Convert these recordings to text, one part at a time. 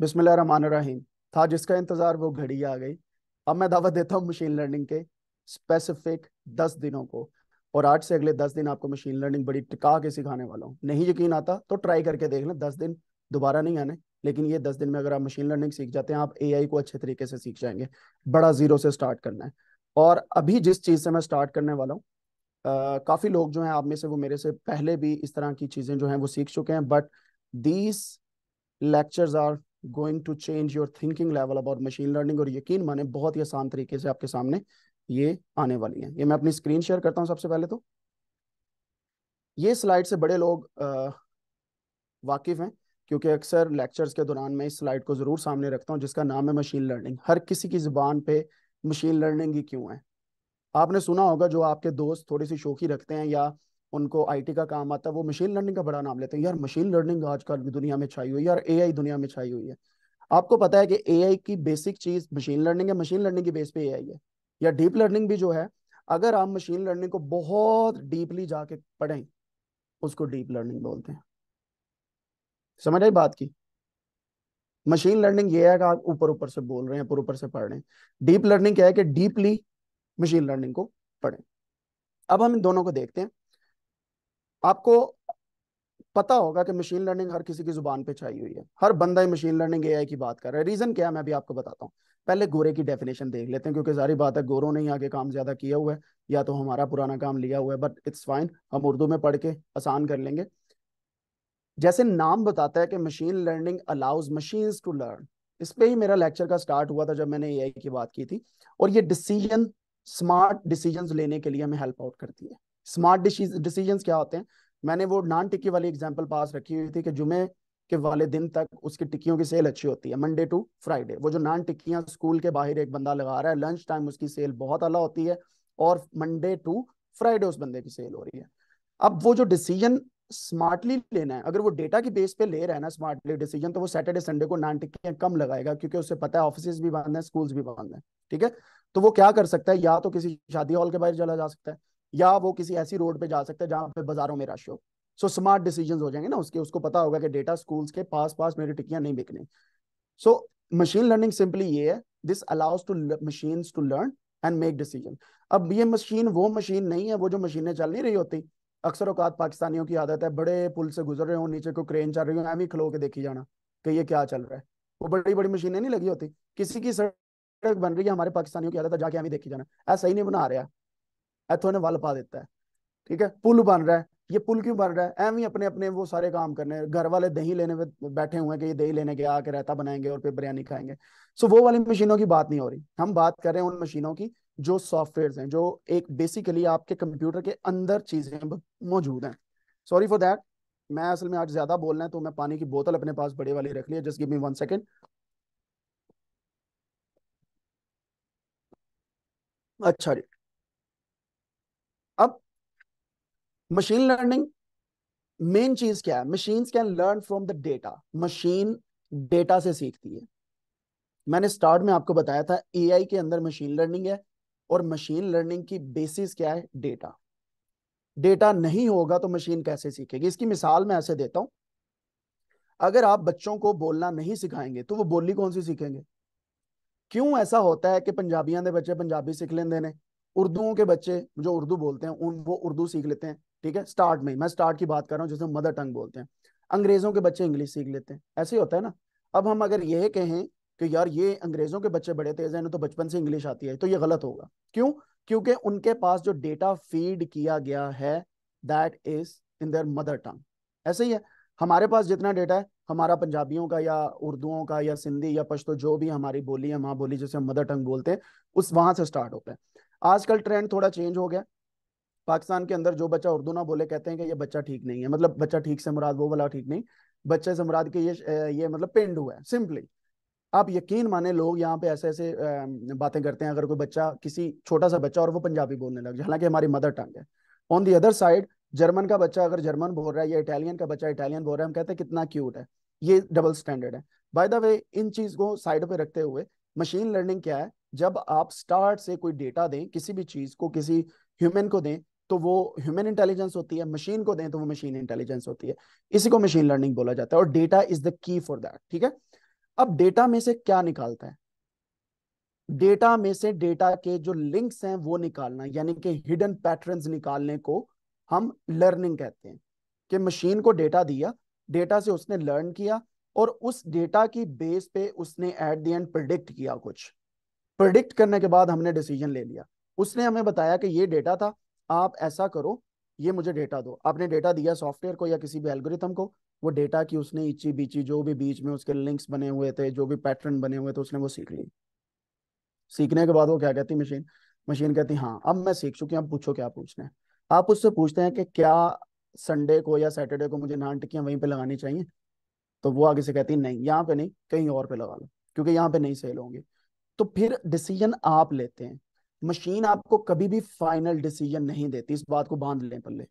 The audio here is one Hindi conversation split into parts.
बिस्मिल्लाहिर्रहमानिर्रहीम था जिसका इंतज़ार वो घड़ी आ गई अब मैं दावत देता हूँ मशीन लर्निंग के स्पेसिफिक दस दिनों को और आज से अगले दस दिन आपको मशीन लर्निंग बड़ी टिका के सिखाने वाला हूँ नहीं यकीन आता तो ट्राई करके देख लें दस दिन दोबारा नहीं आने लेकिन ये दस दिन में अगर आप मशीन लर्निंग सीख जाते हैं आप ए को अच्छे तरीके से सीख जाएंगे बड़ा जीरो से स्टार्ट करना है और अभी जिस चीज़ से मैं स्टार्ट करने वाला हूँ काफ़ी लोग जो हैं आप में से वो मेरे से पहले भी इस तरह की चीज़ें जो हैं वो सीख चुके हैं but these lectures are going to change your thinking level about machine learning और यकीन माने बहुत ही आसान तरीके से आपके सामने ये आने वाली है ये मैं अपनी स्क्रीन शेयर करता हूँ सबसे पहले तो ये स्लाइड से बड़े लोग वाकिफ हैं क्योंकि अक्सर लेक्चर्स के दौरान मैं इस स्लाइड को ज़रूर सामने रखता हूँ जिसका नाम है मशीन लर्निंग हर किसी की ज़ुबान पे मशीन लर्निंग ही क्यों है आपने सुना होगा जो आपके दोस्त थोड़ी सी शोखी रखते हैं या उनको आईटी का काम आता है वो मशीन लर्निंग का बड़ा नाम लेते हैं यार मशीन लर्निंग आजकल दुनिया में छाई हुई है यार एआई दुनिया में छाई हुई है आपको पता है कि एआई की बेसिक चीज मशीन लर्निंग है मशीन लर्निंग की बेस पे एआई है या डीप लर्निंग भी जो है अगर आप मशीन लर्निंग को बहुत डीपली जाके पढ़ें उसको डीप लर्निंग बोलते हैं समझ आई बात की मशीन लर्निंग ये है कि आप ऊपर ऊपर से बोल रहे हैं ऊपर ऊपर से पढ़ रहे हैं डीप लर्निंग क्या है कि डीपली मशीन लर्निंग को पढ़ें अब हम इन दोनों को देखते हैं आपको पता होगा कि मशीन लर्निंग हर किसी की जुबान पे छाई हुई है हर बंदा ही मशीन लर्निंग ए की बात कर रहा है रीजन क्या है मैं अभी आपको बताता हूँ पहले गोरे की डेफिनेशन देख लेते हैं क्योंकि सारी बात है गोरों ने ही आगे काम ज्यादा किया हुआ है या तो हमारा पुराना काम लिया हुआ है बट इट्स फाइन हम उर्दू में पढ़ के आसान कर लेंगे जैसे नाम बताता है कि machine learning allows machine to learn इस पे ही मेरा लेक्चर का स्टार्ट हुआ था जब मैंने ए की बात की थी और ये डिसीजन स्मार्ट डिसीजन लेने के लिए हमें हेल्प आउट करती है स्मार्ट डिसीजन क्या होते हैं मैंने वो नान टिक्की वाली एग्जाम्पल पास रखी हुई थी कि जुमे के वाले दिन तक उसकी टिक्कियों की सेल अच्छी होती है मंडे टू फ्राइडे वो जो नान टिक्कियां स्कूल के बाहर एक बंदा लगा रहा है लंच टाइम उसकी सेल बहुत अला होती है और मंडे टू फ्राइडे उस बंदे की सेल हो रही है अब वो जो डिसीजन स्मार्टली लेना है अगर वो डेटा की बेस पे ले रहा है ना स्मार्टली डिसीजन तो वो सैटरडे संडे को नान टिक्कियाँ कम लगाएगा क्योंकि उसे पता है ऑफिस भी बंद है स्कूल्स भी बंद है ठीक है तो वो क्या कर सकता है या तो किसी शादी हॉल के बाहर चला जा सकता है या वो किसी ऐसी रोड पे जा सकता है जहां पे बाजारों में रश हो सो स्मार्ट डिसीजन हो जाएंगे ना उसके उसको पता होगा कि डेटा स्कूल के पास पास मेरी टिकियां नहीं बिकने सो मशीन लर्निंग सिंपली ये है this allows to machine to learn and make decision अब ये मशीन वो मशीन नहीं है वो जो मशीनें चल नहीं रही होती अक्सर औकात पाकिस्तानियों की आदत है बड़े पुल से गुजर रहे हो नीचे को क्रेन चल रही हो एम ही खलो के देखी जाना कि ये क्या चल रहा है वो बड़ी बड़ी मशीनें नहीं लगी होती किसी की सड़क बन रही है हमारे पाकिस्तानियों की आदत है जाके एम देखी जाना ऐसा ही नहीं बना रहा है हथों ने वल पा देता है ठीक है पुल बन रहा है ये पुल क्यों बन रहा है एवं अपने अपने वो सारे काम करने घर वाले दही लेने में बैठे हुए हैं कि ये दही लेने के आके रहता बनाएंगे और फिर बिरयानी खाएंगे सो वो वाली मशीनों की बात नहीं हो रही हम बात कर रहे हैं उन मशीनों की जो सॉफ्टवेयर हैं जो एक बेसिकली आपके कंप्यूटर के अंदर चीजें मौजूद हैं सॉरी फॉर दैट मैं असल में आज ज्यादा बोलना है तो मैं पानी की बोतल अपने पास बड़े वाली रख लिया just give me one second अच्छा जी अब मशीन लर्निंग मेन चीज क्या है machine can learn from the data machine data से सीखती है मैंने स्टार्ट में आपको बताया था एआई के अंदर मशीन लर्निंग है और मशीन लर्निंग की बेसिस क्या है डेटा डेटा नहीं होगा तो मशीन कैसे सीखेगी इसकी मिसाल मैं ऐसे देता हूं अगर आप बच्चों को बोलना नहीं सिखाएंगे तो वो बोली कौन सी सीखेंगे क्यों ऐसा होता है कि पंजाबियां के बच्चे पंजाबी सीख लेंगे ने उर्दुओं के बच्चे जो उर्दू बोलते हैं उन वो उर्दू सीख लेते हैं ठीक है स्टार्ट में मैं स्टार्ट की बात कर रहा हूँ जिसे मदर टंग बोलते हैं अंग्रेजों के बच्चे इंग्लिश सीख लेते हैं ऐसे ही होता है ना अब हम अगर यह कहें कि यार ये अंग्रेजों के बच्चे बड़े तेज हैं तो बचपन से इंग्लिश आती है तो ये गलत होगा क्यों क्योंकि उनके पास जो डेटा फीड किया गया है that is in their mother tongue ऐसे ही है हमारे पास जितना डेटा है हमारा पंजाबियों का या उर्दुओं का या सिंधी या पश्तो जो भी हमारी बोली है माँ बोली जिसे हम मदर टंग बोलते हैं उस वहां से स्टार्ट होता है आजकल ट्रेंड थोड़ा चेंज हो गया पाकिस्तान के अंदर जो बच्चा उर्दू ना बोले कहते हैं कि ये बच्चा ठीक नहीं है मतलब बच्चा ठीक से मुराद वो वाला ठीक नहीं बच्चे से मुराद के ये ये मतलब पेंड हुआ है सिंपली आप यकीन माने लोग यहाँ पे ऐसे ऐसे बातें करते हैं अगर कोई बच्चा किसी छोटा सा बच्चा और वो पंजाबी बोलने लग जाए हालांकि हमारी मदर टंग है on the other side German का बच्चा अगर जर्मन बोल रहा है या इटालियन का बच्चा इटालियन बोल रहा है हम कहते हैं कितना क्यूट है ये डबल स्टैंडर्ड है बाय द वे इन चीज को साइड पे रखते हुए मशीन लर्निंग क्या है जब आप स्टार्ट से कोई डेटा दें किसी भी चीज को किसी ह्यूमन को दें तो वो ह्यूमन इंटेलिजेंस होती है मशीन को दें तो वो मशीन इंटेलिजेंस होती है इसी को मशीन लर्निंग बोला जाता है और data is the key for that ठीक है अब डेटा में से क्या निकालता है डेटा में से डेटा के जो लिंक्स हैं वो निकालना यानी कि हिडन पैटर्न्स निकालने को हम लर्निंग कहते हैं कि मशीन को डेटा दिया डेटा से उसने लर्न किया और उस डेटा की बेस पे उसने एट द एंड प्रिडिक्ट किया कुछ प्रडिक्ट करने के बाद हमने डिसीजन ले लिया उसने हमें बताया कि ये डेटा था आप ऐसा करो ये मुझे डेटा दो आपने डेटा दिया सॉफ्टवेयर को या किसी भी एल्गोरिथम को वो डेटा की उसने इच्छी बीची जो भी बीच में उसके लिंक्स बने हुए थे जो भी पैटर्न बने हुए थे उसने वो सीख ली सीखने के बाद वो क्या कहती मशीन मशीन कहती हाँ अब मैं सीख चुकी अब पूछो क्या पूछना है आप उससे पूछते हैं कि क्या संडे को या सैटरडे को मुझे नान टिकिया वहीं पे लगानी चाहिए तो वो आगे से कहती नहीं यहाँ पे नहीं कहीं और पे लगा लो क्योंकि यहाँ पे नहीं सेल होंगे तो फिर डिसीजन आप लेते हैं मशीन आपको कभी भी फाइनल डिसीजन नहीं देती इस बात को बांध लें पल्ले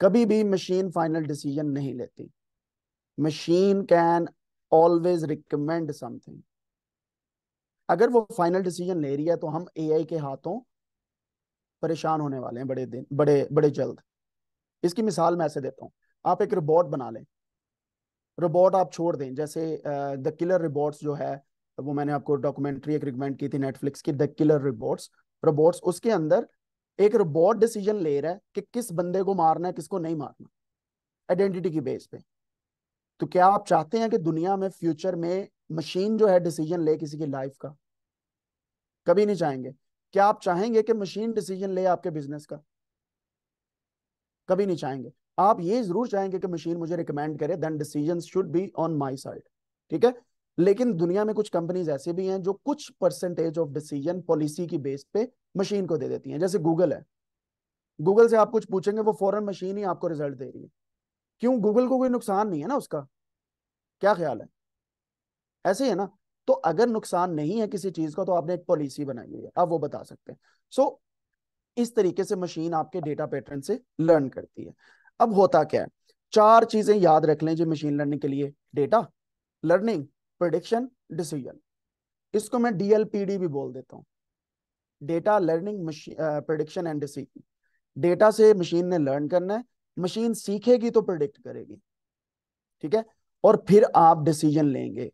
कभी भी मशीन फाइनल डिसीजन नहीं लेती machine can always recommend something अगर वो फाइनल डिसीजन ले रही है तो हम एआई के हाथों परेशान होने वाले हैं बड़े दिन बड़े बड़े जल्द इसकी मिसाल मैं ऐसे देता हूँ आप एक रोबोट बना लें रोबोट आप छोड़ दें जैसे द किलर रोबोट्स जो है वो मैंने आपको डॉक्यूमेंट्री एक रिकमेंड की थी नेटफ्लिक्स की द किलर रिबोट्स रोबोट्स उसके अंदर एक रोबोट डिसीजन ले रहा है कि किस बंदे को मारना है किसको नहीं मारना आइडेंटिटी की बेस पे तो क्या आप चाहते हैं कि दुनिया में फ्यूचर में मशीन जो है डिसीजन ले किसी की लाइफ का कभी नहीं चाहेंगे क्या आप चाहेंगे कि मशीन डिसीजन ले आपके बिजनेस का कभी नहीं चाहेंगे आप ये जरूर चाहेंगे कि मशीन मुझे रिकमेंड करे then decision should be on my side ठीक है लेकिन दुनिया में कुछ कंपनीज ऐसी भी हैं जो कुछ परसेंटेज ऑफ डिसीजन पॉलिसी की बेस पे मशीन को दे देती हैं जैसे गूगल है गूगल से आप कुछ पूछेंगे वो फॉरन मशीन ही आपको रिजल्ट दे रही है क्यों गूगल को कोई नुकसान नहीं है ना उसका क्या ख्याल है ऐसे ही है ना तो अगर नुकसान नहीं है किसी चीज का तो आपने एक पॉलिसी बनाई हुई है आप वो बता सकते हैं सो so, इस तरीके से मशीन आपके डेटा पैटर्न से लर्न करती है अब होता क्या है चार चीजें याद रख लें जो मशीन लर्निंग के लिए डेटा लर्निंग प्रोडिक्शन डिसीजन इसको मैं डीएलपीडी भी बोल देता हूँ data learning prediction and decision data से मशीन ने लर्न करना है मशीन सीखेगी तो प्रोडिक्ट करेगी ठीक है और फिर आप डिसीजन लेंगे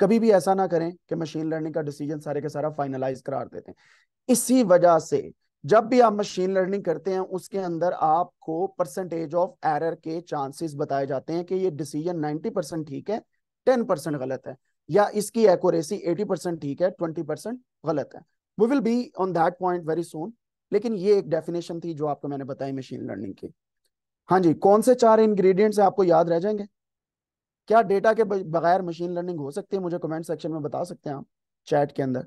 कभी भी ऐसा ना करें कि मशीन लर्निंग का डिसीजन सारे के सारा फाइनलाइज करार देते हैं इसी वजह से जब भी आप मशीन लर्निंग करते हैं उसके अंदर आपको परसेंटेज ऑफ एरर के चांसेस बताए जाते हैं कि ये डिसीजन 90 परसेंट ठीक है टेन परसेंट गलत है या इसकी एक्यूरेसी एटी परसेंट ठीक है ट्वेंटी परसेंट गलत है we will be on that point very soon लेकिन ये एक डेफिनेशन थी जो आपको मैंने बताई मशीन लर्निंग की हाँ जी कौन से चार इंग्रेडिएंट्स आपको याद रह जाएंगे क्या डेटा के बगैर मशीन लर्निंग हो सकती है मुझे कमेंट सेक्शन में बता सकते हैं आप चैट के अंदर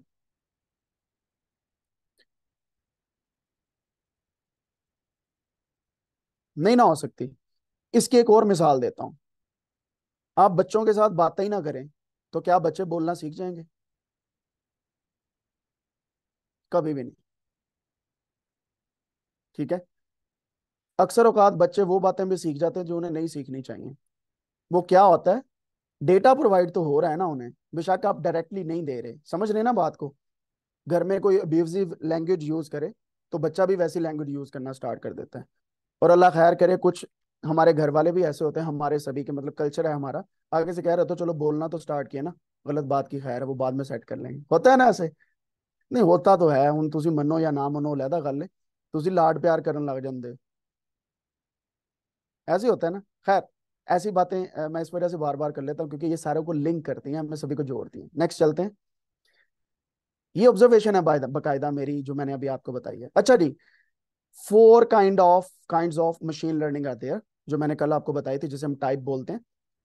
नहीं ना हो सकती इसकी एक और मिसाल देता हूं आप बच्चों के साथ बातें ही ना करें तो क्या बच्चे बोलना सीख जाएंगे कभी भी नहीं ठीक है अक्सर औकात बच्चे वो बातें भी सीख जाते हैं जो उन्हें नहीं सीखनी चाहिए वो क्या होता है डेटा प्रोवाइड तो हो रहा है ना उन्हें बेशक आप डायरेक्टली नहीं दे रहे समझ रहे ना बात को घर में कोई अब्यूजिव लैंग्वेज यूज करे तो बच्चा भी वैसी लैंग्वेज यूज करना स्टार्ट कर देता है और अल्लाह खैर करे कुछ हमारे घर वाले भी ऐसे होते हैं हमारे सभी के मतलब कल्चर है हमारा आगे से कह रहे हो तो चलो बोलना तो स्टार्ट किया ना गलत बात की खैर है वो बाद में सेट कर लेंगे होता है ना ऐसे नहीं होता तो है हूं तुम मनो या ना मनो लैदा गल तुम लाड प्यार कर लग जाते ऐसे होता है ना खैर ऐसी बातें मैं इस वजह से बार बार कर लेता हूँ क्योंकि ये सारे को लिंक करती हैं हमें सभी को जोड़ती हैं नेक्स्ट चलते हैं ये ऑब्जर्वेशन है बाकायदा मेरी जो मैंने अभी आपको बताई है अच्छा जी four kind of kind of machine learning आते हैं जो मैंने कल आपको बताई थी जिसे हम टाइप बोलते हैं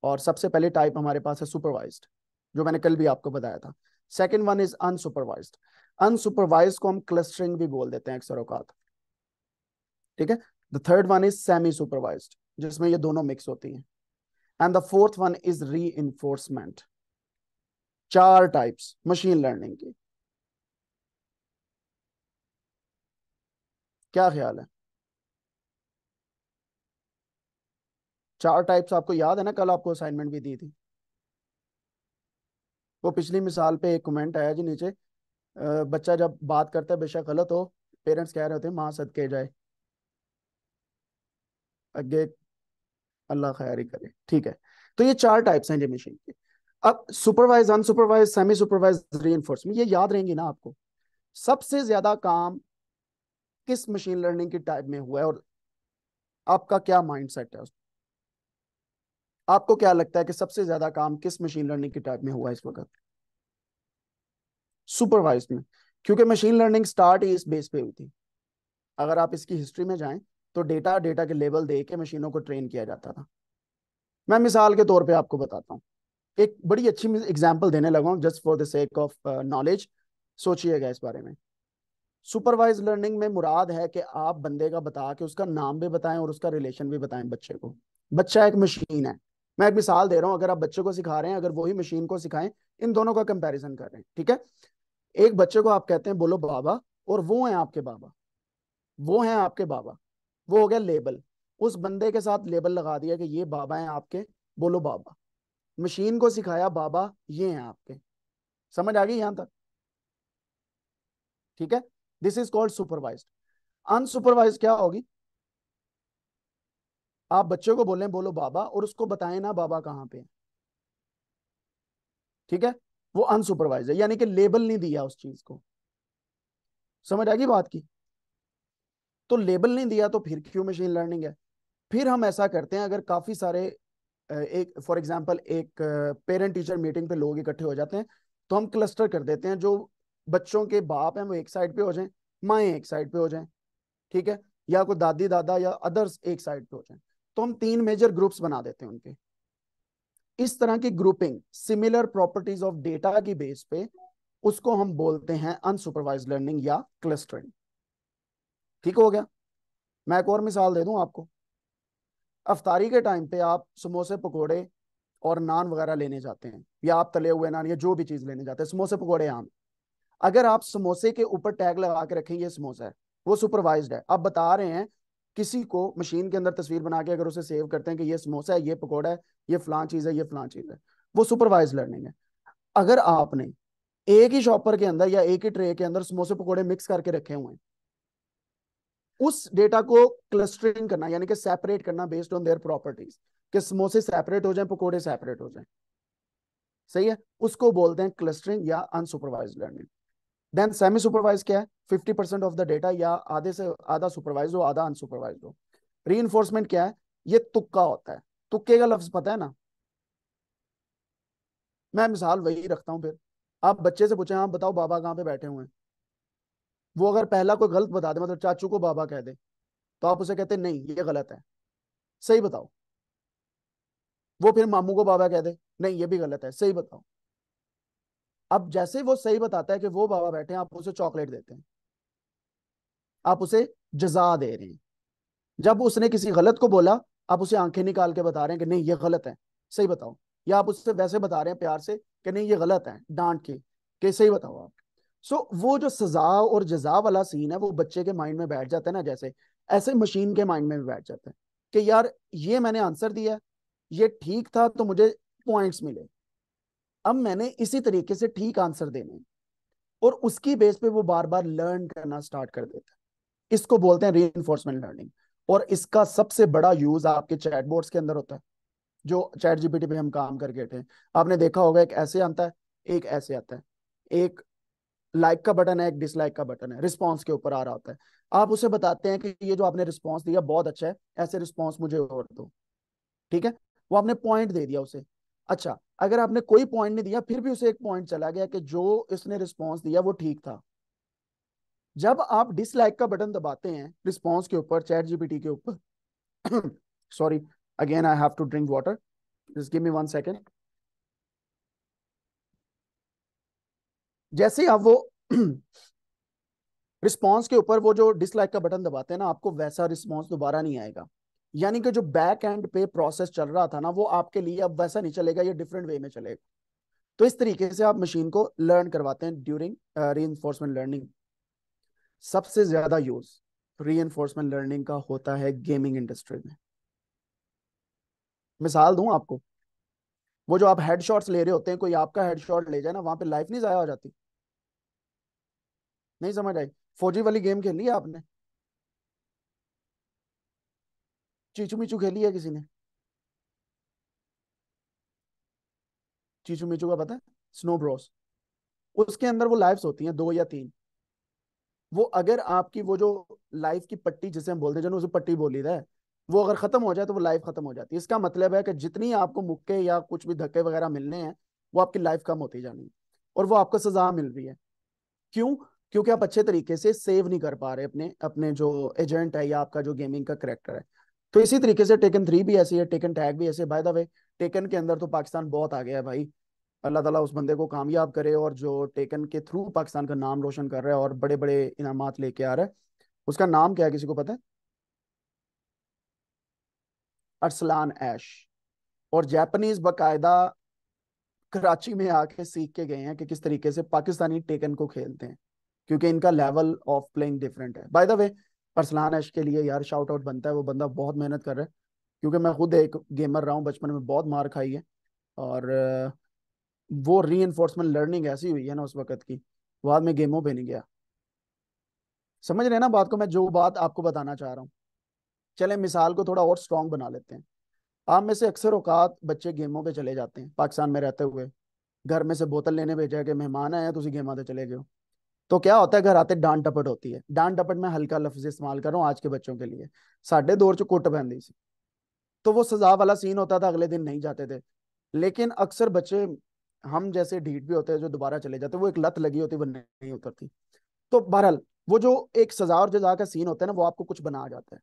और सबसे पहले टाइप हमारे पास है सुपरवाइज जो मैंने कल भी आपको बताया था second one is unsupervised unsupervised को हम क्लस्टरिंग भी बोल देते हैं अक्सर औकात ठीक है the third one is semi supervised जिसमें ये दोनों मिक्स होती हैं and the fourth one is reinforcement चार टाइप्स मशीन लर्निंग की क्या ख्याल है चार टाइप्स आपको याद है ना कल आपको असाइनमेंट भी दी थी वो पिछली मिसाल पे एक कमेंट आया जी नीचे बच्चा जब बात करता है बेशक गलत हो पेरेंट्स कह रहे होते हैं माँ सद के जाए अगे अल्लाह खैर ही करे ठीक है तो ये चार टाइप्स हैं जी मशीन के अब supervised unsupervised semi supervised reinforcement ये याद रहेंगे ना आपको सबसे ज्यादा काम किस मशीन लर्निंग की टाइप में हुआ है और आपका क्या माइंड सेट है उसमें आपको क्या लगता है कि सबसे ज्यादा काम किस मशीन लर्निंग के टाइप में हुआ इस वक्त सुपरवाइज में क्योंकि मशीन लर्निंग स्टार्ट ही इस बेस पे हुई थी अगर आप इसकी हिस्ट्री में जाएं तो डेटा डेटा के लेवल दे के मशीनों को ट्रेन किया जाता था मैं मिसाल के तौर पे आपको बताता हूँ एक बड़ी अच्छी एग्जाम्पल देने लगा just for the sake of knowledge सोचिएगा इस बारे में सुपरवाइज लर्निंग में मुराद है कि आप बंदे का बता के उसका नाम भी बताएं और उसका रिलेशन भी बताएं बच्चे को बच्चा एक मशीन है मैं एक मिसाल दे रहा हूँ अगर आप बच्चे को सिखा रहे हैं अगर वही मशीन को सिखाएं इन दोनों का कंपैरिजन कर रहे हैं ठीक है एक बच्चे को आप कहते हैं बोलो बाबा और वो हैं आपके बाबा वो हैं आपके बाबा वो हो गया लेबल उस बंदे के साथ लेबल लगा दिया कि ये बाबा हैं आपके बोलो बाबा मशीन को सिखाया बाबा ये हैं आपके समझ आ गई यहां तक ठीक है this is called supervised unsupervised क्या होगी आप बच्चों को बोले बोलो बाबा और उसको बताए ना बाबा कहाँ पे ठीक है वो अनसुपरवाइज है यानी कि लेबल नहीं दिया उस चीज को समझ आएगी बात की तो लेबल नहीं दिया तो फिर क्यों मशीन लर्निंग है फिर हम ऐसा करते हैं अगर काफी सारे एक फॉर एग्जाम्पल एक पेरेंट टीचर मीटिंग पे लोग इकट्ठे हो जाते हैं तो हम क्लस्टर कर देते हैं जो बच्चों के बाप हैं वो एक साइड पे हो जाएं माए एक साइड पे हो जाएं ठीक है या कोई दादी दादा या अदर्स एक साइड पे हो जाएं तो हम तीन मेजर ग्रुप्स बना देते हैं उनके इस तरह की grouping similar properties of data की बेस पे उसको हम बोलते हैं अनसुपरवाइज लर्निंग या क्लस्टरिंग ठीक हो गया मैं एक और मिसाल दे दूं आपको अफतारी के टाइम पे आप समोसे पकोड़े और नान वगैरह लेने जाते हैं या आप तले हुए नान या जो भी चीज लेने जाते हैं समोसे पकोड़े आम अगर आप समोसे के ऊपर टैग लगा के रखें ये समोसा है वो सुपरवाइज्ड है आप बता रहे हैं किसी को मशीन के अंदर तस्वीर बना के अगर उसे सेव करते हैं कि ये समोसा है ये पकौड़ा है ये फलां चीज़ है ये फलां चीज़ है वो सुपरवाइज लर्निंग है अगर आपने एक ही शॉपर के अंदर या एक ही ट्रे के अंदर समोसे पकौड़े मिक्स करके रखे हुए हैं उस डेटा को क्लस्टरिंग करना यानी कि सेपरेट करना बेस्ड ऑन देयर प्रॉपर्टीज कि समोसे सेपरेट हो जाए पकौड़े सेपरेट हो जाए सही है उसको बोलते हैं क्लस्टरिंग या unsupervised learning then semi supervised क्या है fifty percent of the data या आधे से आधा सुपरवाइज हो आधा अनसुपरवाइज हो री क्या है ये तुक्का होता है तुक्के का लफ्ज पता है ना मैं मिसाल वही रखता हूँ फिर आप बच्चे से पूछे आप हाँ, बताओ बाबा कहाँ पे बैठे हुए हैं वो अगर पहला कोई गलत बता दे मतलब चाचू को बाबा कह दे तो आप उसे कहते नहीं ये गलत है सही बताओ वो फिर मामू को बाबा कह दे नहीं ये भी गलत है सही बताओ अब जैसे ही वो सही बताता है कि वो बाबा बैठे हैं आप उसे चॉकलेट देते हैं आप उसे जजा दे रहे हैं जब उसने किसी गलत को बोला आप उसे आंखें निकाल के बता रहे हैं कि नहीं ये गलत है सही बताओ या आप उससे वैसे बता रहे हैं प्यार से कि नहीं ये गलत है डांट के कि सही बताओ आप सो so, वो जो सजा और जजा वाला सीन है वो बच्चे के माइंड में बैठ जाता है ना जैसे ऐसे मशीन के माइंड में भी बैठ जाता है कि यार ये मैंने आंसर दिया ये ठीक था तो मुझे पॉइंट्स मिले अब मैंने इसी तरीके से ठीक आंसर देने और उसकी बेस पे वो बार बार लर्न करना स्टार्ट कर देता है इसको बोलते हैं री एनफोर्समेंट लर्निंग और इसका सबसे बड़ा यूज आपके चैटबोर्ड्स के अंदर होता है जो चैट जीपीटी पे हम काम करके बैठे हैं आपने देखा होगा एक ऐसे आता है एक ऐसे आता है एक लाइक like का बटन है एक डिसलाइक का बटन है रिस्पॉन्स के ऊपर आ रहा होता है आप उसे बताते हैं कि ये जो आपने रिस्पॉन्स दिया बहुत अच्छा है ऐसे रिस्पॉन्स मुझे और दो ठीक है वो आपने पॉइंट दे दिया उसे अच्छा अगर आपने कोई पॉइंट नहीं दिया फिर भी उसे एक पॉइंट चला गया कि जो इसने रिस्पॉन्स दिया वो ठीक था जब आप डिसलाइक का बटन दबाते हैं रिस्पॉन्स के ऊपर चैट जीपीटी के ऊपर sorry again I have to drink water just give me one second जैसे आप वो रिस्पॉन्स के ऊपर वो जो डिसलाइक का बटन दबाते हैं ना आपको वैसा रिस्पॉन्स दोबारा नहीं आएगा यानी कि जो बैक एंड पे प्रोसेस चल रहा था ना वो आपके लिए अब वैसा नहीं चलेगा ये डिफरेंट वे में चलेगा तो इस तरीके से आप मशीन को लर्न करवाते हैं ड्यूरिंग री एनफोर्समेंट लर्निंग सबसे ज्यादा यूज री एनफोर्समेंट लर्निंग का होता है गेमिंग इंडस्ट्री में मिसाल दूं आपको वो जो आप हेडशॉट्स ले रहे होते हैं कोई आपका हेडशॉट ले जाए ना वहां पे लाइफ नहीं जाया हो जाती नहीं समझ आई फौजी वाली गेम खेली है आपने चीचू मीचू खेली है किसी ने चीचू मीचू का पता है स्नो ब्रॉस उसके अंदर वो लाइव्स होती हैं दो या तीन वो अगर आपकी वो जो लाइफ की पट्टी जिसे हम बोलते हैं उसे पट्टी बोली है वो अगर खत्म हो जाए तो वो लाइफ खत्म हो जाती है इसका मतलब है कि जितनी आपको मुक्के या कुछ भी धक्के वगैरह मिलने हैं वो आपकी लाइफ कम होती जानी है और वो आपको सजा मिल रही है क्यों क्योंकि आप अच्छे तरीके से सेव नहीं कर पा रहे अपने अपने जो एजेंट है या आपका जो गेमिंग का करेक्टर है तो इसी तरीके से टेकन थ्री भी ऐसी है टेकन टैग भी ऐसे बाय द वे टेकन के अंदर तो पाकिस्तान बहुत आ गया है भाई अल्लाह ताला उस बंदे को कामयाब करे और जो टेकन के थ्रू पाकिस्तान का नाम रोशन कर रहा है और बड़े बड़े इनाम लेके आ रहा है उसका नाम क्या है किसी को पता है अरसलान ऐश और जैपनीज बाकायदा कराची में आके सीख के गए हैं कि किस तरीके से पाकिस्तानी टेकन को खेलते हैं क्योंकि इनका लेवल ऑफ प्लेइंग डिफरेंट है by the way Arslan Ash के लिए यार शाउट आउट बनता है वो बंदा बहुत मेहनत कर रहा है क्योंकि मैं खुद एक गेमर रहा हूँ बचपन में बहुत मार खाई है और वो री लर्निंग ऐसी हुई है ना उस वक्त की बाद में गेमों पर नहीं गया समझ रहे हैं ना बात को मैं जो बात आपको बताना चाह रहा हूँ चले मिसाल को थोड़ा और स्ट्रॉन्ग बना लेते हैं आप में से अक्सर औकात बच्चे गेमों पे चले जाते हैं पाकिस्तान में रहते हुए घर में से बोतल लेने भेजा कि मेहमान आए उसी गेमां से चले गए तो क्या होता है घर आते डांट डपट होती है डांट डपट में हल्का लफ्ज इस्तेमाल कर रहा हूँ आज के बच्चों के लिए साढ़े दौर चो कुट पहनती सी तो वो सजा वाला सीन होता था अगले दिन नहीं जाते थे लेकिन अक्सर बच्चे हम जैसे ढीठ भी होते हैं जो दोबारा चले जाते वो एक लत लगी होती वह नहीं उतरती तो बहरहाल वो जो एक सजा और जजा का सीन होता है ना वो आपको कुछ बना जाता है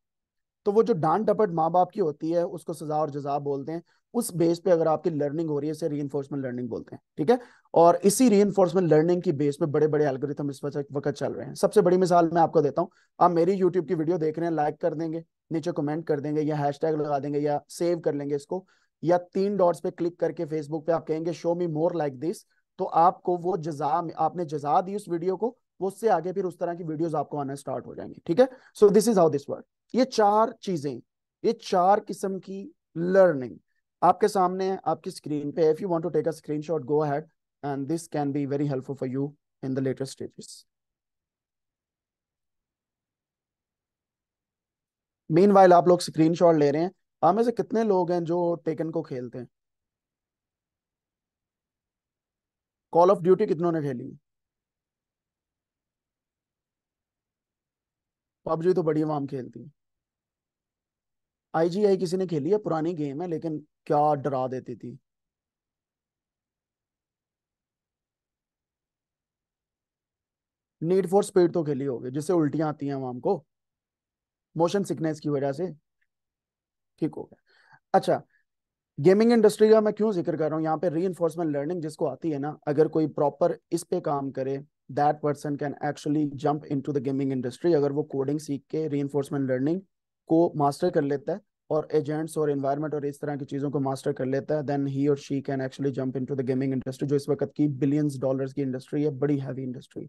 तो वो जो डांट डपट माँ बाप की होती है उसको सजा और जजा बोलते हैं उस बेस पे अगर आपकी लर्निंग हो रही है री री लर्निंग बोलते हैं ठीक है और इसी री लर्निंग की बेस पे बड़े बड़े एल्गोरिथम इस वक्त चल रहे हैं सबसे बड़ी मिसाल मैं आपको देता हूँ आप मेरी यूट्यूब की वीडियो देख रहे हैं लाइक कर देंगे नीचे कमेंट कर देंगे या टैग लगा देंगे या सेव कर लेंगे इसको या तीन डॉट्स पे क्लिक करके फेसबुक पे आप कहेंगे show me more like this तो आपको वो जजा आपने जजा दी उस वीडियो को उससे आगे फिर उस तरह की वीडियोस आपको आना स्टार्ट हो जाएंगे ठीक है so this is how this work ये चार चीजें ये चार किस्म की लर्निंग आपके सामने है आपकी स्क्रीन पे if you want to take a screenshot go ahead and this can be very helpful for you in the latest stages mean while आप लोग स्क्रीनशॉट ले रहे हैं आप में से कितने लोग हैं जो टेकन को खेलते हैं कॉल ऑफ ड्यूटी कितनों ने खेली पबजी तो बड़ी आवाम खेलती है आईजीआई किसी ने खेली है पुरानी गेम है लेकिन क्या डरा देती थी नीड फॉर स्पीड तो खेली होगी जिससे उल्टियां आती हैं वहां को मोशन सिकनेस की वजह से ठीक हो गया अच्छा गेमिंग इंडस्ट्री का मैं क्यों जिक्र कर रहा हूँ यहाँ पे री लर्निंग जिसको आती है ना अगर कोई प्रॉपर इस पे काम करे that person can actually jump in the gaming industry अगर वो कोडिंग सीख के री लर्निंग को मास्टर कर लेता है और एजेंट्स और इन्वायरमेंट और इस तरह की चीज़ों को मास्टर कर लेता है देन ही और she can actually jump into the gaming industry जो इस वक्त की बिलियंस डॉलर्स की इंडस्ट्री है बड़ी हैवी इंडस्ट्री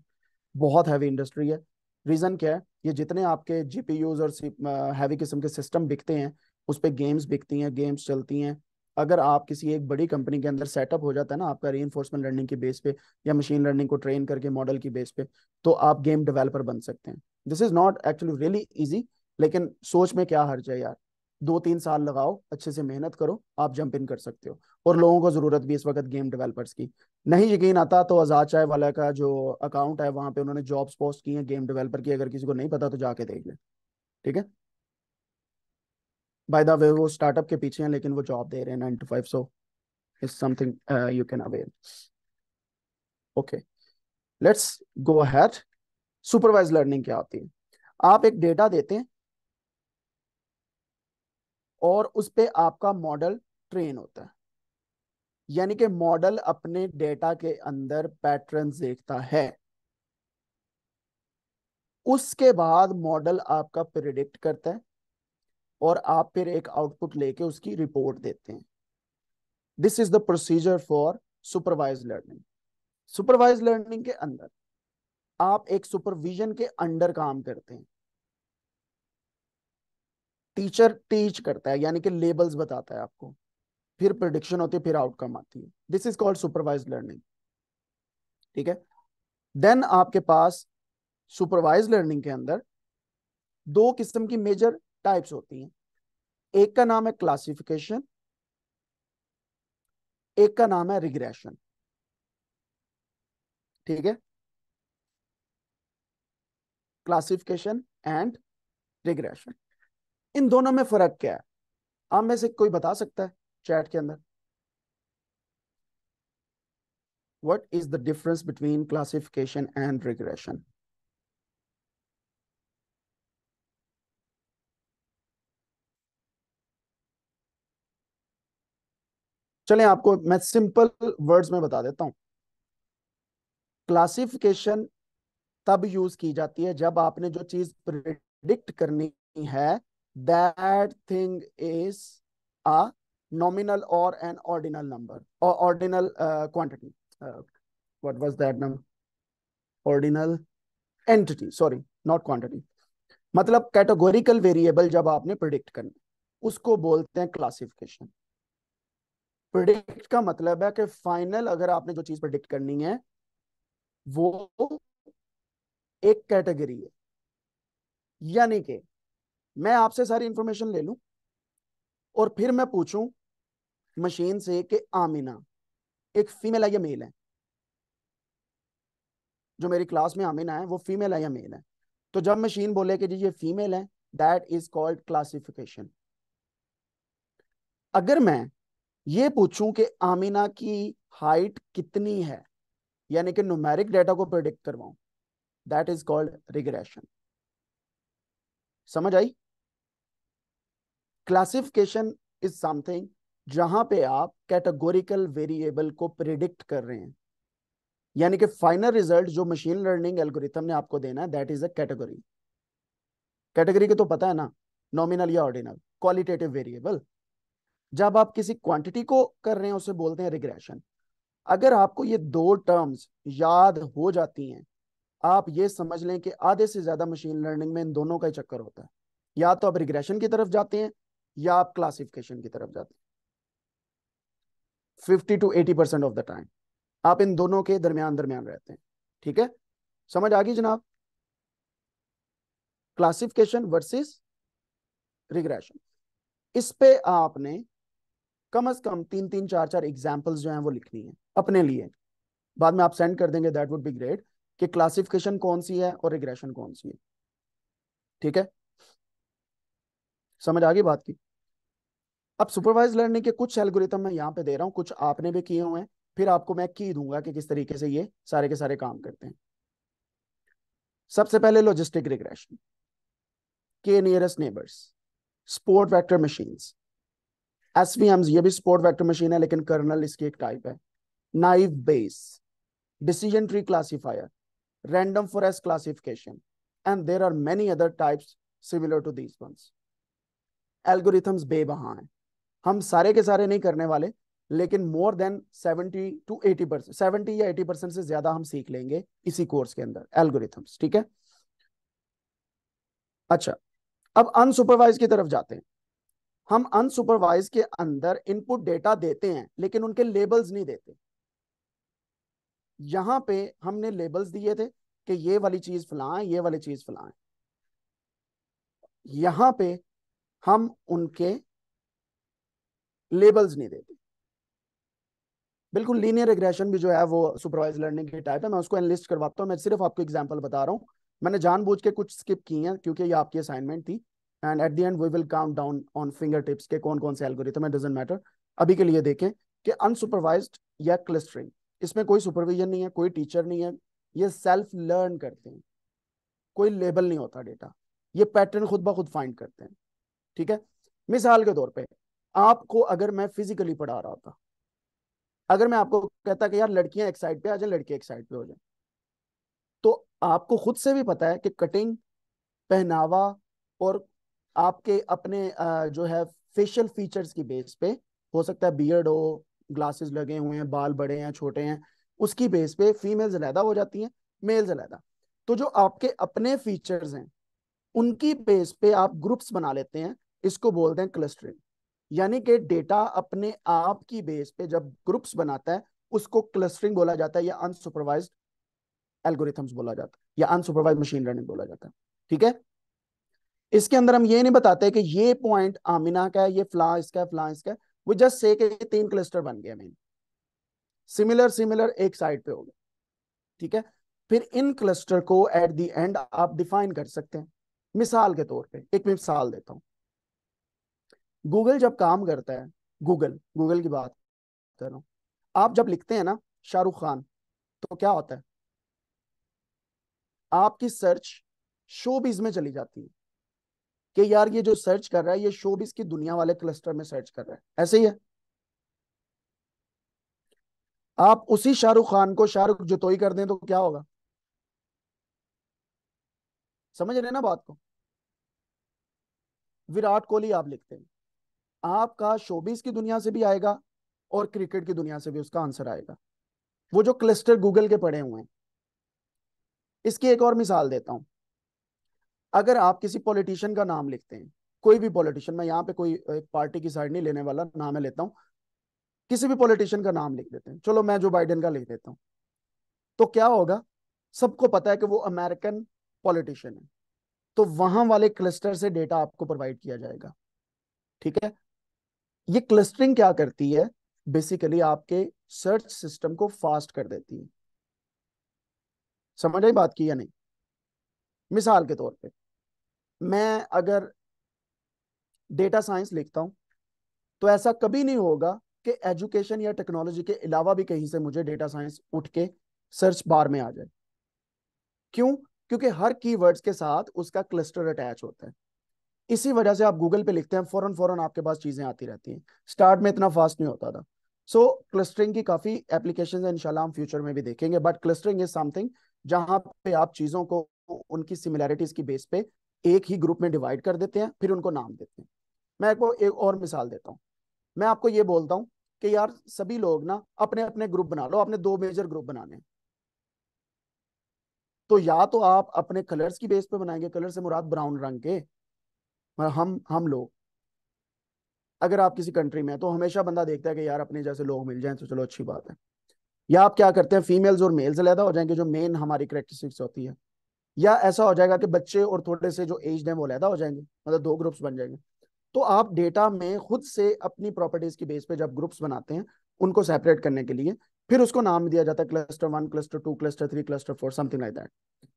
बहुत हैवी इंडस्ट्री है रीज़न क्या है ये जितने आपके जी और हैवी किस्म के सिस्टम बिकते हैं उस पर गेम्स बिकती हैं गेम्स चलती हैं अगर आप किसी एक बड़ी कंपनी के अंदर सेटअप हो जाता है ना आपका री एनफोर्समेंट लर्निंग के बेस पे या मशीन लर्निंग को ट्रेन करके मॉडल की बेस पे तो आप गेम डेवलपर बन सकते हैं this is not actually really easy लेकिन सोच में क्या हर्ज है यार दो तीन साल लगाओ अच्छे से मेहनत करो आप जंप इन कर सकते हो और लोगों को जरूरत भी इस वक्त गेम डेवलपर्स की नहीं यकीन आता तो आजाद चाय वाला का जो अकाउंट है वहां पे उन्होंने जॉब्स पोस्ट की है गेम डेवलपर की अगर किसी को नहीं पता तो जाके देख ले ठीक है बाय द वे वो स्टार्टअप के पीछे हैं लेकिन वो जॉब दे रहे हैं nine to five so is something you can avail okay let's go ahead supervised learning क्या होती है आप एक डेटा देते हैं और उस पर आपका मॉडल ट्रेन होता है यानी कि मॉडल अपने डेटा के अंदर पैटर्न देखता है उसके बाद मॉडल आपका प्रिडिक्ट करता है और आप फिर एक आउटपुट लेके उसकी रिपोर्ट देते हैं this is the procedure for supervised learning supervised learning के अंदर आप एक सुपरविजन के अंडर काम करते हैं टीचर टीच करता है यानी कि लेबल्स बताता है आपको फिर प्रडिक्शन होती है फिर आउटकम आती है this is called supervised learning ठीक है देन आपके पास सुपरवाइज लर्निंग के अंदर दो किस्म की मेजर टाइप्स होती हैं एक का नाम है क्लासिफिकेशन एक का नाम है रिग्रेशन ठीक है क्लासिफिकेशन एंड रिग्रेशन इन दोनों में फर्क क्या है आप में से कोई बता सकता है चैट के अंदर what is the difference between classification and regression चले आपको मैं सिंपल वर्ड्स में बता देता हूं क्लासिफिकेशन तब यूज की जाती है जब आपने जो चीज प्रिडिक्ट करनी है that thing is a nominal or an ordinal number or ordinal uh, quantity. Uh, what was that number? Ordinal entity, sorry, not quantity. मतलब कैटेगोरिकल वेरिएबल जब आपने प्रिडिक्ट करना उसको बोलते हैं क्लासिफिकेशन प्रिडिक्ट का मतलब है कि फाइनल अगर आपने जो चीज प्रिडिक्ट करनी है वो एक कैटेगरी है यानी कि मैं आपसे सारी इंफॉर्मेशन ले लू और फिर मैं पूछूं मशीन से कि आमिना एक फीमेल है या मेल है जो मेरी क्लास में आमिना है वो फीमेल है या मेल है तो जब मशीन बोले कि जी ये फीमेल है दैट इज कॉल्ड क्लासिफिकेशन अगर मैं ये पूछूं कि आमिना की हाइट कितनी है यानी कि न्यूमेरिक डेटा को प्रोडिक्ट करवाऊं दैट इज कॉल्ड रिग्रेशन समझ आई क्लासिफिकेशन इज समथिंग जहां पे आप कैटेगोरिकल वेरिएबल को प्रिडिक्ट कर रहे हैं यानी कि फाइनल रिजल्ट जो मशीन लर्निंग एल्गोरिथम ने आपको देना है that is a category category के तो पता है ना नॉमिनल या ऑर्डिनल क्वालिटेटिव वेरिएबल जब आप किसी क्वांटिटी को कर रहे हैं उसे बोलते हैं रिग्रेशन अगर आपको ये दो टर्म्स याद हो जाती हैं आप ये समझ लें कि आधे से ज्यादा मशीन लर्निंग में इन दोनों का ही चक्कर होता है या तो आप रिग्रेशन की तरफ जाते हैं या आप क्लासिफिकेशन की तरफ जाते हैं fifty to eighty percent of the time आप इन दोनों के दरमियान दरमियान रहते हैं ठीक है समझ आ गई जनाब क्लासिफिकेशन वर्सेस रिग्रेशन इस पे आपने कम अज कम तीन तीन चार चार एग्जाम्पल्स जो हैं वो लिखनी है अपने लिए बाद में आप सेंड कर देंगे दैट वुड बी ग्रेट कि क्लासिफिकेशन कौन सी है और रिग्रेशन कौन सी है ठीक है समझ आ गई बात की अब सुपरवाइज लर्निंग के कुछ एल्गोरिथम मैं यहाँ पे दे रहा हूँ कुछ आपने भी किए हुए हैं फिर आपको मैं की दूंगा कि किस तरीके से ये सारे के सारे काम करते हैं सबसे पहले logistic regression K nearest neighbours support vector machine SVM ये भी स्पोर्ट वैक्टर मशीन है लेकिन कर्नल इसकी एक टाइप है naive Bayes decision tree classifier random forest classification. And there are many other types similar to these ones. Algorithms बेबहा हैं हम सारे के सारे नहीं करने वाले लेकिन more than 70 to 80 percent seventy या 80 परसेंट से ज्यादा हम सीख लेंगे इसी कोर्स के अंदर एल्गोरिथम्स ठीक है अच्छा अब अनसुपरवाइज की तरफ जाते हैं हम अनसुपरवाइज के अंदर इनपुट डेटा देते हैं लेकिन उनके लेबल्स नहीं देते यहाँ पे हमने लेबल्स दिए थे कि ये वाली चीज फलाएं ये वाली चीज फलाएं यहां यहाँ पे हम उनके लेबल्स नहीं देते बिल्कुल लीनियर रिग्रेशन भी जो है वो सुपरवाइज लर्निंग के टाइप है मैं उसको एनलिस्ट करवाता हूँ मैं सिर्फ आपको एग्जाम्पल बता रहा हूँ मैंने जानबूझ के कुछ स्किप की हैं क्योंकि ये आपकी असाइनमेंट थी and at the end we will count down on finger tips के कौन कौन से एलगोरिथम है डजेंट मैटर अभी के लिए देखें कि अनसुपरवाइज या क्लस्टरिंग इसमें कोई सुपरविजन नहीं है कोई टीचर नहीं है ये सेल्फ लर्न करते हैं कोई लेबल नहीं होता डेटा ये पैटर्न खुद ब खुद फाइंड करते हैं ठीक है मिसाल के तौर पे आपको अगर मैं फिजिकली पढ़ा रहा होता अगर मैं आपको कहता कि यार लड़कियां एक साइड पे आ जाए लड़के एक साइड पे हो जाए तो आपको खुद से भी पता है कि कटिंग पहनावा और आपके अपने जो है फेशियल फीचर्स की बेस पे हो सकता है बियर्ड हो ग्लासेस लगे हुए हैं बाल बड़े हैं छोटे हैं उसकी बेस पे फीमेल्स अलहदा हो जाती हैं मेल्स अलहदा तो जो आपके अपने फीचर्स हैं उनकी बेस पे आप ग्रुप्स बना लेते हैं इसको बोलते हैं क्लस्टरिंग यानी कि डेटा अपने आप की बेस पे जब ग्रुप्स बनाता है उसको क्लस्टरिंग बोला जाता है या अनसुपरवाइज एल्गोरिथम्स बोला जाता है या अनसुपरवाइज मशीन लर्निंग बोला जाता है ठीक है इसके अंदर हम ये नहीं बताते कि ये पॉइंट आमिना का है ये फ्ला है फ्ला है वो जस्ट से के तीन क्लस्टर बन गए मेन सिमिलर सिमिलर एक साइड पे हो गए ठीक है फिर इन क्लस्टर को एट द एंड आप डिफाइन कर सकते हैं मिसाल के तौर पे एक मिसाल देता हूं गूगल जब काम करता है गूगल गूगल की बात कर रहा हूं आप जब लिखते हैं ना शाहरुख खान तो क्या होता है आपकी सर्च शोबीज में चली जाती है कि यार ये जो सर्च कर रहा है ये शोबिस की दुनिया वाले क्लस्टर में सर्च कर रहा है ऐसे ही है आप उसी शाहरुख खान को शाहरुख जतोई कर दें तो क्या होगा समझ रहे ना बात को विराट कोहली आप लिखते हैं आपका शोबीज की दुनिया से भी आएगा और क्रिकेट की दुनिया से भी उसका आंसर आएगा वो जो क्लस्टर गूगल के पड़े हुए हैं इसकी एक और मिसाल देता हूं अगर आप किसी पॉलिटिशियन का नाम लिखते हैं कोई भी पॉलिटिशियन मैं यहाँ पे कोई एक पार्टी की साइड नहीं लेने वाला नाम मैं लेता हूँ किसी भी पॉलिटिशियन का नाम लिख देते हैं चलो मैं जो बाइडेन का लिख देता हूँ तो क्या होगा सबको पता है कि वो अमेरिकन पॉलिटिशियन है तो वहां वाले क्लस्टर से डेटा आपको प्रोवाइड किया जाएगा ठीक है ये क्लस्टरिंग क्या करती है बेसिकली आपके सर्च सिस्टम को फास्ट कर देती है समझ आई बात की या नहीं मिसाल के तौर पे मैं अगर डेटा साइंस लिखता हूं तो ऐसा कभी नहीं होगा कि एजुकेशन या टेक्नोलॉजी के अलावा भी कहीं से मुझे डेटा साइंस उठ के सर्च बार में आ जाए क्यों क्योंकि हर कीवर्ड्स के साथ उसका क्लस्टर अटैच होता है इसी वजह से आप गूगल पे लिखते हैं फौरन फौरन आपके पास चीजें आती रहती हैं स्टार्ट में इतना फास्ट नहीं होता था सो so, क्लस्टरिंग की काफी एप्लीकेशन है इनशाला हम फ्यूचर में भी देखेंगे बट क्लस्टरिंग इज समथिंग जहां पे आप चीजों को उनकी सिमिलैरिटीज की बेस पे एक ही ग्रुप में डिवाइड कर देते हैं फिर उनको नाम देते हैं मैं आपको एक और मिसाल देता हूँ मैं आपको ये बोलता हूँ कि यार सभी लोग ना अपने अपने ग्रुप बना लो अपने दो मेजर ग्रुप बनाने तो या तो आप अपने कलर्स की बेस पे बनाएंगे कलर से मुराद ब्राउन रंग के हम हम लोग अगर आप किसी कंट्री में हैं तो हमेशा बंदा देखता है कि यार अपने जैसे लोग मिल जाएं तो चलो अच्छी बात है या आप क्या करते हैं फीमेल्स और मेल्स अलहदा हो जाएंगे जो मेन हमारी करेक्टरिस्टिक्स होती है या ऐसा हो जाएगा कि बच्चे और थोड़े से जो एज है वो लैदा हो जाएंगे मतलब दो ग्रुप्स बन जाएंगे तो आप डेटा में खुद से अपनी प्रॉपर्टीज की बेस पे जब ग्रुप्स बनाते हैं उनको सेपरेट करने के लिए फिर उसको नाम दिया जाता है cluster one cluster two cluster three cluster four something like that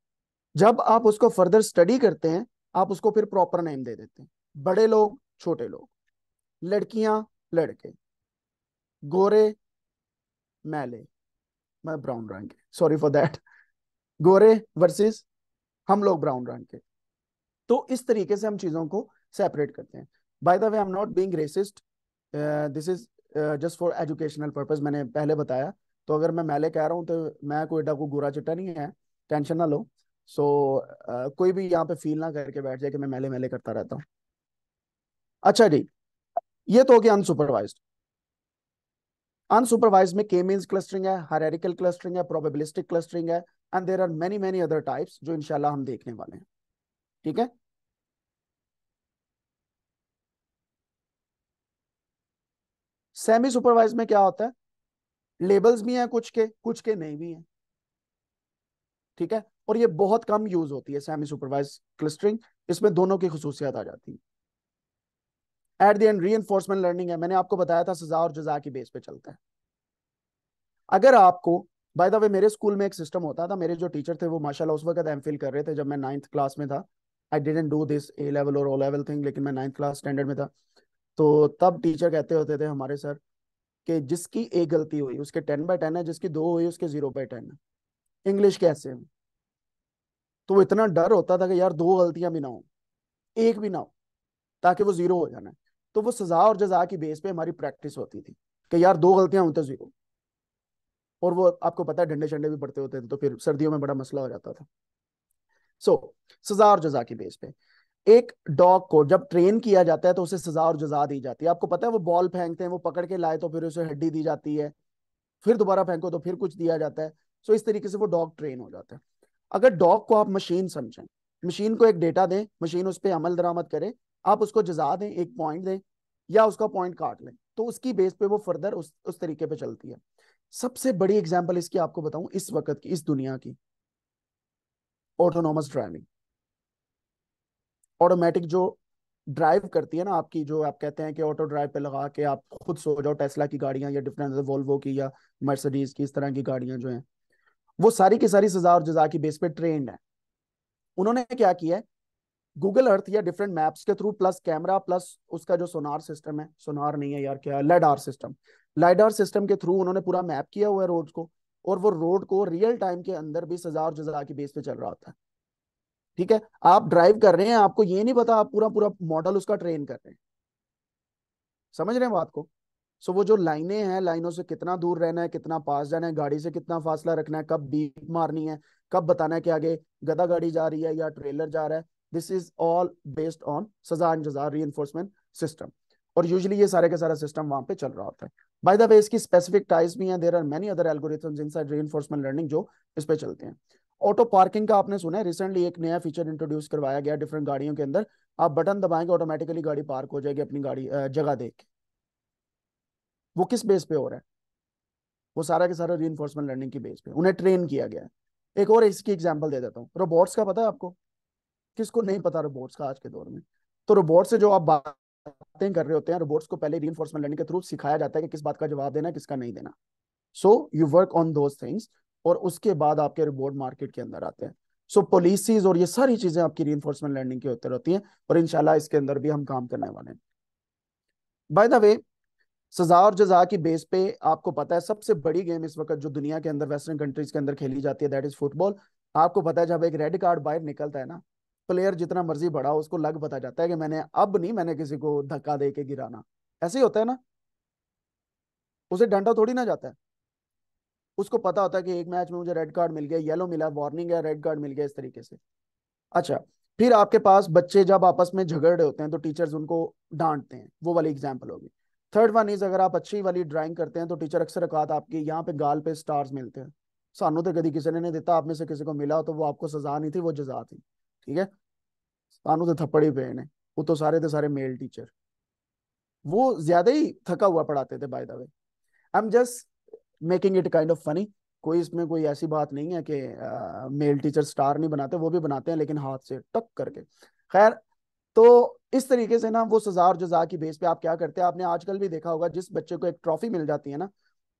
जब आप उसको फर्दर स्टडी करते हैं आप उसको फिर प्रॉपर नेम दे देते हैं बड़े लोग छोटे लोग लड़कियां लड़के गोरे मैले मैं ब्राउन रंग सॉरी फॉर दैट गोरे वर्सेस हम लोग ब्राउन रंग के तो इस तरीके से हम चीजों को सेपरेट करते हैं by the way I am not being racist this is just for educational purpose मैंने पहले बताया तो अगर मैं मैले कह रहा हूँ तो मैं कोई डाकू गोरा चिट्टा नहीं है टेंशन ना लो सो so, uh, कोई भी यहाँ पे फील ना करके बैठ जाए कि मैं मैले मैले करता रहता हूँ अच्छा जी ये तो हो गया अनसुपरवाइज्ड अनसुपरवाइज्ड में के मीन्स क्लस्टरिंग है हायरारिकल क्लस्टरिंग है प्रोबेबिलिस्टिक क्लस्टरिंग है and there are many many other types जो इनशाला हम देखने वाले हैं ठीक है सेमी सुपरवाइज में क्या होता है लेबल्स भी हैं कुछ के कुछ के नहीं भी हैं ठीक है और ये बहुत कम यूज होती है सेमी सुपरवाइज क्लस्टरिंग इसमें दोनों की खसूसियात आ जाती है at the end reinforcement learning है मैंने आपको बताया था सजा और जजा की बेस पे चलता है अगर आपको बाय द वे मेरे स्कूल में एक सिस्टम होता था मेरे जो टीचर थे वो माशाल्लाह उस वक्त एम फिल कर रहे थे जब मैं नाइन्थ क्लास में था I didn't do this A level और ओ लेवल थिंग लेकिन मैं नाइन्थ क्लास स्टैंडर्ड में था तो तब टीचर कहते होते थे हमारे सर कि जिसकी एक गलती हुई उसके टेन बाई टेन है जिसकी दो हुई उसके जीरो बाई टेन है इंग्लिश कैसे है तो इतना डर होता था कि यार दो गलतियां भी ना हो एक भी ना हो ताकि वो जीरो हो जाना है तो वो सजा और जजा की बेस पे हमारी प्रैक्टिस होती थी कि यार दो गलतियां होते जीरो और वो आपको पता है डंडे शंडे भी पड़ते होते थे तो फिर सर्दियों में बड़ा मसला हो जाता था सो so, सजा और जजा के बेस पे एक डॉग को जब ट्रेन किया जाता है तो उसे सजा और जजा दी जाती है आपको पता है वो बॉल फेंकते हैं वो पकड़ के लाए तो फिर उसे हड्डी दी जाती है फिर दोबारा फेंको तो फिर कुछ दिया जाता है सो so, इस तरीके से वो डॉग ट्रेन हो जाता है अगर डॉग को आप मशीन समझें मशीन को एक डेटा दें मशीन उस पर अमल दरामद करे आप उसको जजा दें एक पॉइंट दें या उसका पॉइंट काट लें तो उसकी बेस पे वो फर्दर उस उस तरीके पे चलती है सबसे बड़ी एग्जाम्पल इसकी आपको बताऊं इस वक्त की इस दुनिया की ऑटोनोमस ड्राइविंग ऑटोमेटिक जो ड्राइव करती है ना आपकी जो आप कहते हैं कि ऑटो ड्राइव पे लगा के आप खुद सो जाओ टेस्ला की गाड़ियां या डिफरेंट वोल्वो की या मर्सिडीज की इस तरह की गाड़ियां जो हैं वो सारी की सारी सजा और जजा की बेस पे ट्रेंड है उन्होंने क्या किया है गूगल अर्थ या डिफरेंट मैप्स के थ्रू प्लस कैमरा प्लस उसका जो सोनार सिस्टम है सोनार नहीं है यार क्या लेडार सिस्टम लेडार सिस्टम के थ्रू उन्होंने पूरा मैप किया हुआ है रोड को और वो रोड को रियल टाइम के अंदर बीस हजार जजरा के बेस पे चल रहा था ठीक है आप ड्राइव कर रहे हैं आपको ये नहीं पता आप पूरा पूरा मॉडल उसका ट्रेन कर रहे हैं समझ रहे हैं बात को सो so, वो जो लाइनें हैं लाइनों से कितना दूर रहना है कितना पास जाना है गाड़ी से कितना फासला रखना है कब बीप मारनी है कब बताना है कि आगे गदा गाड़ी जा रही है या ट्रेलर जा रहा है this is all based on सजा एंड जजा एनफोर्समेंट सिस्टम और यूजली ये सारे का सारा सिस्टम वहां पे चल रहा होता है बाय द वे इसकी स्पेसिफिक टाइप्स भी हैं there are many other algorithms inside reinforcement learning जो इस पे चलते हैं ऑटो पार्किंग का आपने सुना है रिसेंटली एक नया फीचर इंट्रोड्यूस करवाया गया डिफरेंट गाड़ियों के अंदर आप बटन दबाएंगे ऑटोमेटिकली गाड़ी पार्क हो जाएगी अपनी गाड़ी जगह देख के वो किस बेस पे हो रहा है वो सारा के सारा री लर्निंग की बेस पे उन्हें ट्रेन किया गया है एक और इसकी एग्जाम्पल दे देता हूँ रोबोट्स का पता है आपको किसको नहीं पता रोबोट्स का आज के दौर में तो रोबोट से जो आप बातें कर रहे होते हैं रोबोट्स को पहले री लर्निंग के थ्रू सिखाया जाता है कि किस बात का जवाब देना है किसका नहीं देना so you work on those things और उसके बाद आपके रोबोट मार्केट के अंदर आते हैं सो so, पॉलिसीज और ये सारी चीजें आपकी री लर्निंग के होती रहती हैं और इनशाला इसके अंदर भी हम काम करने वाले हैं बाय द वे सजा और जजा की बेस पे आपको पता है सबसे बड़ी गेम इस वक्त जो दुनिया के अंदर वेस्टर्न कंट्रीज के अंदर खेली जाती है दैट इज फुटबॉल आपको पता है जब एक रेड कार्ड बाहर निकलता है ना प्लेयर जितना मर्जी बढ़ा उसको लग पता जाता है कि मैंने अब नहीं मैंने किसी को धक्का दे के गिराना ऐसे ही होता है ना उसे डंडा थोड़ी ना जाता है उसको पता होता है कि एक मैच में मुझे रेड कार्ड मिल गया येलो मिला वार्निंग है रेड कार्ड मिल गया इस तरीके से अच्छा फिर आपके पास बच्चे जब आपस में झगड़ रहे होते हैं तो टीचर्स उनको डांटते हैं वो वाली एग्जाम्पल होगी थर्ड वन इज अगर आप अच्छी वाली ड्राइंग करते हैं तो टीचर अक्सर अकात आपकी यहाँ पे गाल पे स्टार्स मिलते हैं सानू तो कभी किसी ने नहीं देता आप में से किसी को मिला तो वो आपको सजा नहीं थी वो जजा थी ठीक है तानू से तो थप्पड़ ही पे ने वो तो सारे थे सारे मेल टीचर वो ज्यादा ही थका हुआ पढ़ाते थे by the way I am just making it kind of funny कोई इसमें कोई ऐसी बात नहीं है कि मेल टीचर स्टार नहीं बनाते वो भी बनाते हैं लेकिन हाथ से टक करके खैर तो इस तरीके से ना वो सजा और जजा की बेस पे आप क्या करते हैं आपने आजकल भी देखा होगा जिस बच्चे को एक ट्रॉफी मिल जाती है ना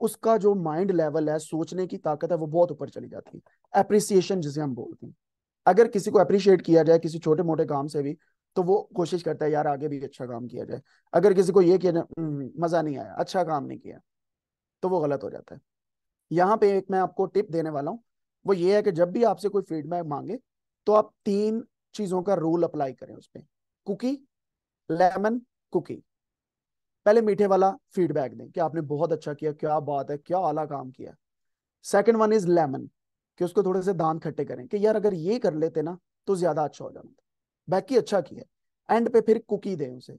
उसका जो माइंड लेवल है सोचने की ताकत है वो बहुत ऊपर चली जाती है अप्रिसिएशन जिसे हम बोलते हैं अगर किसी को अप्रिशिएट किया जाए किसी छोटे मोटे काम से भी तो वो कोशिश करता है यार आगे भी अच्छा काम किया जाए अगर किसी को ये किया जाए हम्म, मजा नहीं आया अच्छा काम नहीं किया तो वो गलत हो जाता है यहाँ पे एक मैं आपको टिप देने वाला हूँ वो ये है कि जब भी आपसे कोई फीडबैक मांगे तो आप तीन चीजों का रूल अप्लाई करें उस पर कुकी लेमन कुकी पहले मीठे वाला फीडबैक दें कि आपने बहुत अच्छा किया क्या बात है क्या आला काम किया सेकंड वन इज लेमन कि उसको थोड़े से दान खट्टे करें कि यार अगर ये कर लेते ना तो ज्यादा अच्छा हो जाना बाकी अच्छा किया एंड पे फिर कुकी दें उसे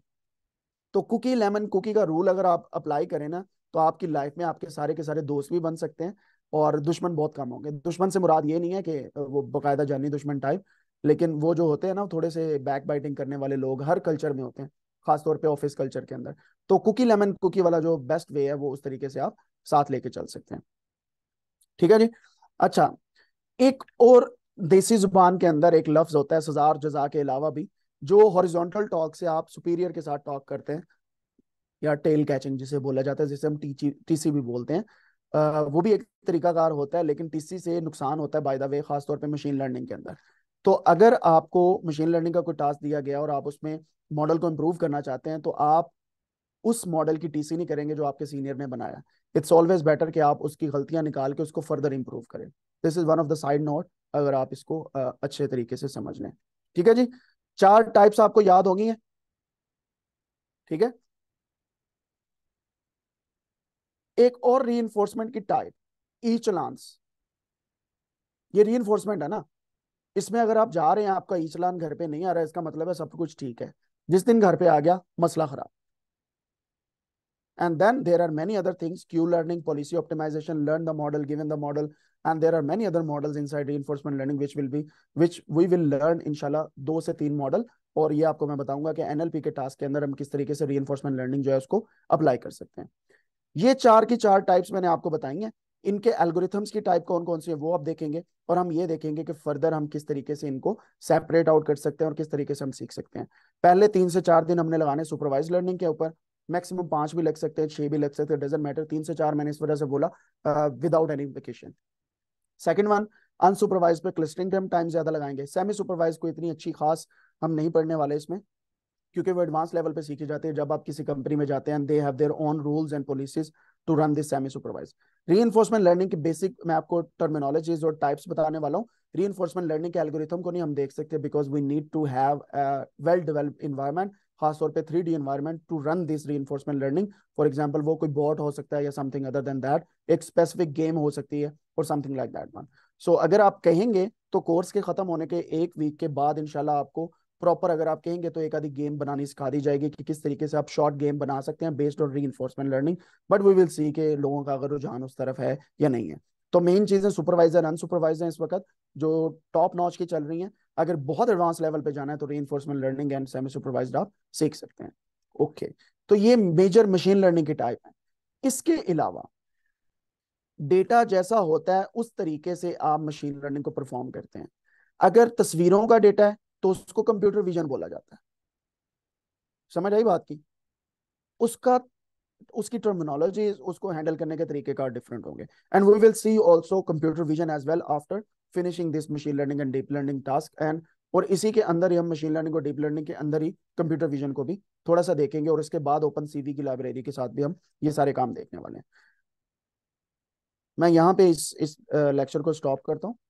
तो कुकी लेमन कुकी का रूल अगर आप अप्लाई करें ना तो आपकी लाइफ में आपके सारे के सारे दोस्त भी बन सकते हैं और दुश्मन बहुत कम होंगे दुश्मन से मुराद ये नहीं है कि वो बाकायदा जानी दुश्मन टाइप लेकिन वो जो होते हैं ना थोड़े से बैक बाइटिंग करने वाले लोग हर कल्चर में होते हैं खासतौर पे ऑफिस कल्चर के अंदर तो कुकी लेमन कुकी वाला जो बेस्ट वे है वो उस तरीके से आप साथ लेके चल सकते हैं ठीक है जी अच्छा एक और देसी जुबान के अंदर एक लफ्ज होता है सजार जजा के अलावा भी जो हॉरिजॉन्टल टॉक से आप सुपीरियर के साथ टॉक करते हैं या टेल कैचिंग जिसे बोला जाता है जिसे हम टीची टीसी भी बोलते हैं आ, वो भी एक तरीकाकार होता है लेकिन टीसी से नुकसान होता है बाय द वे खासतौर पे मशीन लर्निंग के अंदर तो अगर आपको मशीन लर्निंग का कोई टास्क दिया गया और आप उसमें मॉडल को इम्प्रूव करना चाहते हैं तो आप उस मॉडल की टीसी नहीं करेंगे जो आपके सीनियर ने बनाया इट्स ऑलवेज बेटर कि आप उसकी गलतियां निकाल के उसको फर्दर इंप्रूव करें this is one of the side note अगर आप इसको अच्छे तरीके से समझ लें ठीक है जी चार टाइप्स आपको याद होगी है ठीक है एक और री की टाइप ई चलांस ये री है ना इसमें अगर आप जा रहे हैं आपका ई चलान घर पे नहीं आ रहा है इसका मतलब है सब कुछ ठीक है जिस दिन घर पे आ गया मसला खराब And then there are many other things, Q learning, policy optimization, learn the model, given the model. And there are many other models inside reinforcement learning, which will be, which we will learn inshallah do se teen model और ये आपको मैं बताऊंगा कि एनएलपी के टास्क के अंदर हम किस तरीके से रीएनफोर्समेंट लर्निंग जो है उसको अप्लाई कर सकते हैं ये चार की चार टाइप्स मैंने आपको बताई हैं इनके एल्गोरिथम्स की टाइप कौन कौन सी है वो आप देखेंगे और हम ये देखेंगे कि फर्दर हम किस तरीके से इनको सेपरेट आउट कर सकते हैं और किस तरीके से हम सीख सकते हैं पहले तीन से चार दिन हमने लगाने सुपरवाइज लर्निंग के ऊपर मैक्सिमम पांच भी लग सकते हैं छह भी लग सकते हैं डजेंट मैटर तीन से चार मैंने इस वजह से बोला without any vacation second one unsupervised पे क्लस्टरिंग पे हम टाइम ज्यादा लगाएंगे सेमी सुपरवाइज को इतनी अच्छी खास हम नहीं पढ़ने वाले इसमें क्योंकि वो एडवांस लेवल पे सीखे जाते हैं जब आप किसी कंपनी में जाते हैं they have their own rules and policies to run this semi supervised reinforcement learning की बेसिक मैं आपको टर्मिनोलॉजीज और टाइप्स बताने वाला हूँ री एनफोर्समेंट लर्निंग के एल्गोरिथम को नहीं हम देख सकते because we need to have well developed environment खासतौर पर three D environment to run this re learning for example वो कोई बॉट हो सकता है या समथिंग अदर देन दैट एक स्पेसिफिक गेम हो सकती है और something like that one so अगर आप कहेंगे तो कोर्स के खत्म होने के एक वीक के बाद इनशाला आपको प्रॉपर अगर आप कहेंगे तो एक आधी गेम बनानी सिखा दी जाएगी कि किस तरीके से आप शॉर्ट गेम बना सकते हैं based on reinforcement learning but we will see के लोगों का अगर रुझान उस तरफ है या नहीं है तो मेन चीजें सुपरवाइजर अनसुपरवाइजर इस वक्त जो टॉप नॉच की चल रही हैं अगर बहुत एडवांस लेवल पे जाना है तो री लर्निंग एंड सेमी सुपरवाइज आप सीख सकते हैं ओके okay. तो ये मेजर मशीन लर्निंग के टाइप है इसके अलावा डेटा जैसा होता है उस तरीके से आप मशीन लर्निंग को परफॉर्म करते हैं अगर तस्वीरों का डेटा है तो उसको कंप्यूटर विजन बोला जाता है समझ आई बात की उसका उसकी टर्मिनोलॉजी उसको हैंडल करने के तरीके का डिफरेंट होंगे and we will see also computer vision as well after finishing this machine learning and deep learning task and और इसी के अंदर ही हम मशीन लर्निंग और डीप लर्निंग के अंदर ही कंप्यूटर विजन को भी थोड़ा सा देखेंगे और इसके बाद ओपन सीवी की लाइब्रेरी के साथ भी हम ये सारे काम देखने वाले हैं मैं यहाँ पे इस इस लेक्चर को स्टॉप करता हूँ